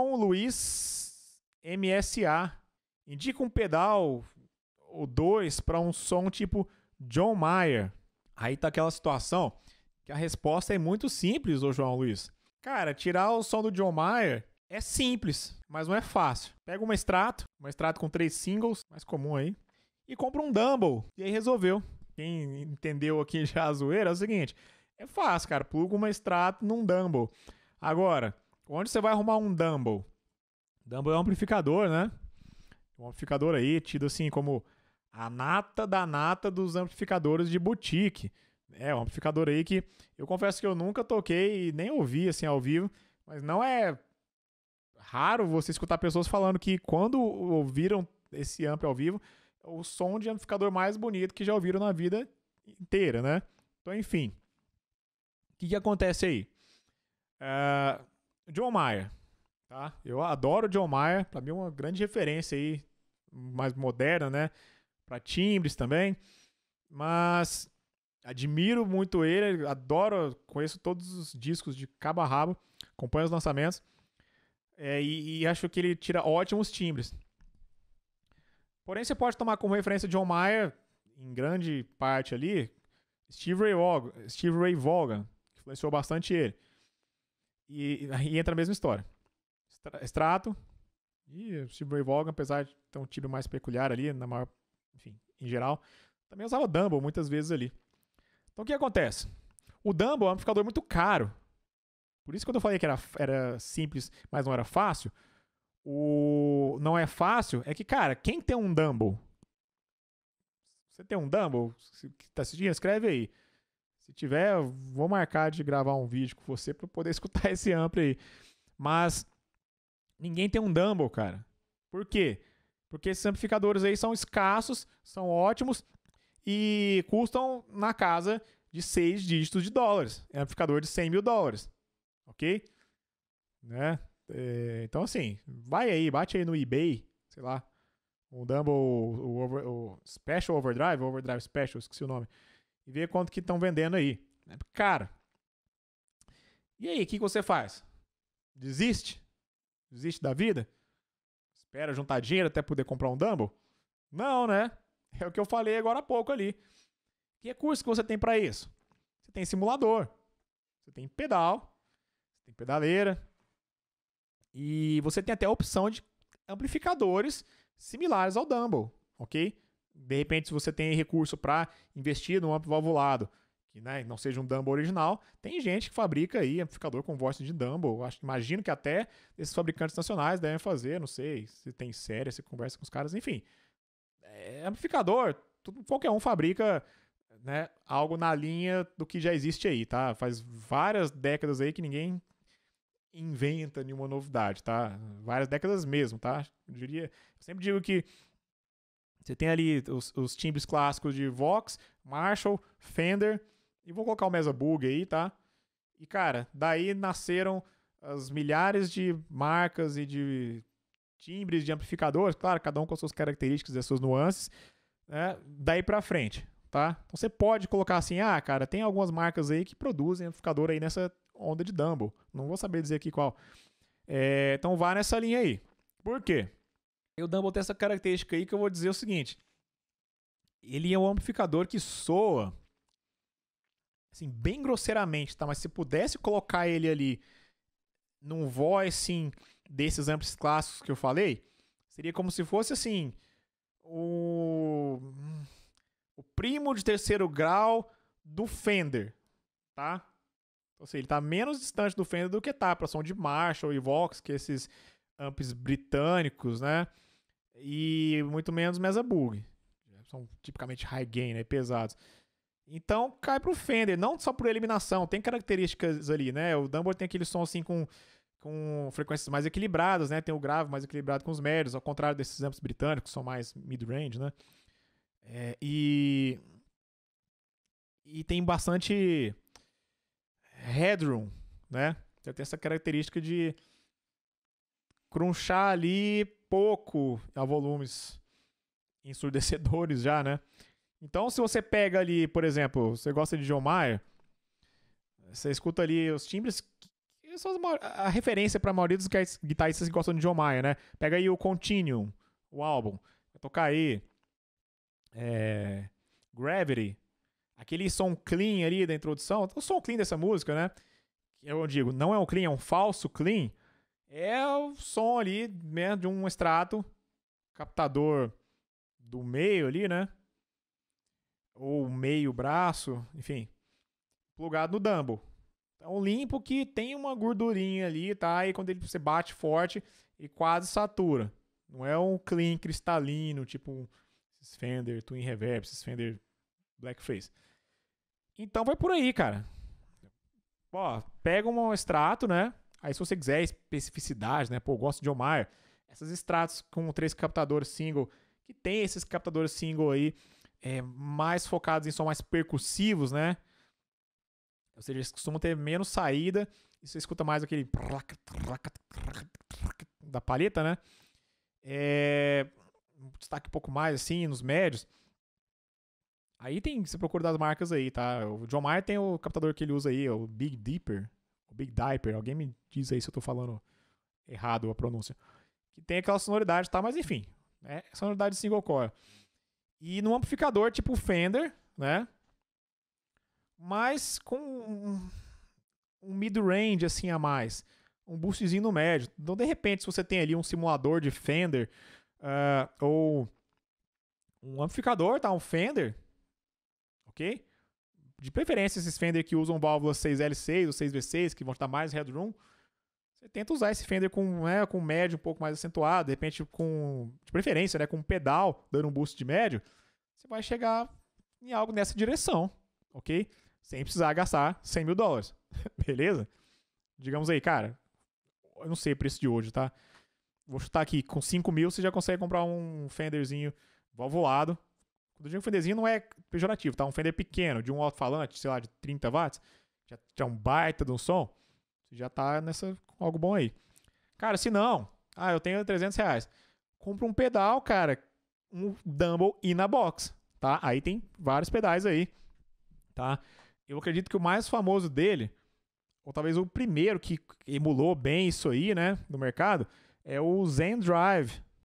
João Luiz MSA indica um pedal ou dois para um som tipo John Mayer. Aí tá aquela situação que a resposta é muito simples, ô João Luiz. Cara, tirar o som do John Mayer é simples, mas não é fácil. Pega uma extrato, uma extrato com três singles, mais comum aí, e compra um Dumble. E aí resolveu. Quem entendeu aqui já a zoeira é o seguinte: é fácil, cara. Pluga uma extrato num Dumble. Agora, Onde você vai arrumar um Dumble? Dumble é um amplificador, né? Um amplificador aí, tido assim como a nata da nata dos amplificadores de boutique. É, um amplificador aí que eu confesso que eu nunca toquei e nem ouvi assim ao vivo, mas não é raro você escutar pessoas falando que quando ouviram esse amp ao vivo, é o som de amplificador mais bonito que já ouviram na vida inteira, né? Então, enfim. O que, que acontece aí? Uh, John Mayer, tá? Eu adoro John Mayer, para mim é uma grande referência aí, mais moderna, né? Para timbres também. Mas admiro muito ele, adoro, conheço todos os discos de cabo a rabo, acompanho os lançamentos. É, e, e, acho que ele tira ótimos timbres. Porém, você pode tomar como referência John Mayer, em grande parte ali, Steve Ray Volga, Steve Ray Vaughan que influenciou bastante ele. E, entra a mesma história. Extrato. E o Steve apesar de ter um tiro mais peculiar ali, na maior, enfim, em geral, também usava Dumble muitas vezes ali. Então o que acontece? O Dumble é um amplificador muito caro. Por isso quando eu falei que era, era simples, mas não era fácil, o não é fácil é que, cara, quem tem um Dumble? Você tem um Dumble? Se tá assistindo, escreve aí. Se tiver, vou marcar de gravar um vídeo com você para poder escutar esse ampli aí. Mas ninguém tem um Dumble, cara. Por quê? Porque esses amplificadores aí são escassos, são ótimos e custam na casa de 6 dígitos de dólares. É um amplificador de 100 mil dólares. Ok? Né? É, então, assim, vai aí, bate aí no eBay, sei lá, O Dumble, o, o Special Overdrive, Overdrive Special, esqueci o nome e ver quanto que estão vendendo aí. É, cara, e aí, o que, que você faz? Desiste? Desiste da vida? Espera juntar dinheiro até poder comprar um Dumble? Não, né? É o que eu falei agora há pouco ali. Que recurso que você tem para isso? Você tem simulador, você tem pedal, você tem pedaleira e você tem até a opção de amplificadores similares ao Dumble, ok? de repente, se você tem recurso para investir num amplo que né, não seja um Dumbo original, tem gente que fabrica aí amplificador com voz de Dumbo. imagino que até esses fabricantes nacionais devem fazer, não sei, se tem série, se conversa com os caras, enfim. É, amplificador, tudo, qualquer um fabrica né, algo na linha do que já existe aí, tá? Faz várias décadas aí que ninguém inventa nenhuma novidade, tá? Várias décadas mesmo, tá? Eu diria, eu sempre digo que você tem ali os, os timbres clássicos de Vox, Marshall, Fender, e vou colocar o Mesa Bug aí, tá? E cara, daí nasceram as milhares de marcas e de timbres, de amplificadores, claro, cada um com as suas características e as suas nuances, né? Daí para frente, tá? Então você pode colocar assim, ah, cara, tem algumas marcas aí que produzem amplificador aí nessa onda de Dumble. Não vou saber dizer aqui qual. É, então vá nessa linha aí. Por quê? E o Dumble tem essa característica aí que eu vou dizer o seguinte. Ele é um amplificador que soa assim, bem grosseiramente, tá? Mas se pudesse colocar ele ali num voicing desses amplos clássicos que eu falei, seria como se fosse assim, o o primo de terceiro grau do Fender, tá? Ou seja, ele tá menos distante do Fender do que tá para som de Marshall e Vox, que esses amps britânicos, né? E muito menos mesa bug. São tipicamente high gain, né? Pesados. Então cai pro Fender, não só por eliminação, tem características ali, né? O Dumble tem aquele som assim com, com frequências mais equilibradas, né? Tem o grave mais equilibrado com os médios, ao contrário desses amps britânicos, que são mais mid-range, né? É, e. E tem bastante headroom, né? Então tem essa característica de crunchar ali pouco a volumes ensurdecedores já, né? Então, se você pega ali, por exemplo, você gosta de John Mayer, você escuta ali os timbres a referência para a maioria dos guitarristas que gostam de John Mayer, né? Pega aí o Continuum, o álbum. Vai tocar aí. É, Gravity. Aquele som clean ali da introdução. O som clean dessa música, né? Eu digo, não é um clean, é um falso clean. É o som ali, né, de um extrato, captador do meio ali, né? Ou meio braço, enfim, plugado no dumbo. Então é limpo que tem uma gordurinha ali, tá? E quando ele você bate forte e quase satura. Não é um clean cristalino, tipo um Fender Twin Reverb, esses Fender Blackface. Então vai por aí, cara. Ó, pega um extrato, né? Aí se você quiser especificidade, né? Pô, eu gosto de Omar. Essas extratos com três captadores single, que tem esses captadores single aí é, mais focados em som mais percussivos, né? Ou seja, eles costumam ter menos saída e você escuta mais aquele da palheta, né? É, destaque um pouco mais assim nos médios. Aí tem, você procura das marcas aí, tá? O John Mayer tem o captador que ele usa aí, é o Big Deeper o Big Diaper, alguém me diz aí se eu tô falando errado a pronúncia, que tem aquela sonoridade, tá? Mas enfim, né? é sonoridade single core. E num amplificador tipo Fender, né? Mas com um, mid-range assim a mais, um boostzinho no médio. Então, de repente, se você tem ali um simulador de Fender uh, ou um amplificador, tá? Um Fender, ok? de preferência esses Fender que usam válvulas 6L6 ou 6V6, que vão estar mais headroom, você tenta usar esse Fender com, né, com médio um pouco mais acentuado, de repente com, de preferência, né, com um pedal, dando um boost de médio, você vai chegar em algo nessa direção, ok? Sem precisar gastar 100 mil dólares, beleza? Digamos aí, cara, eu não sei o preço de hoje, tá? Vou chutar aqui, com 5 mil você já consegue comprar um Fenderzinho valvulado, quando eu digo fenderzinho, não é pejorativo, tá? Um fender pequeno, de um alto-falante, sei lá, de 30 watts, já tinha é um baita de um som, você já tá nessa algo bom aí. Cara, se não, ah, eu tenho 300 reais. Compra um pedal, cara, um Dumble e na box, tá? Aí tem vários pedais aí, tá? Eu acredito que o mais famoso dele, ou talvez o primeiro que emulou bem isso aí, né, no mercado, é o Zen Drive,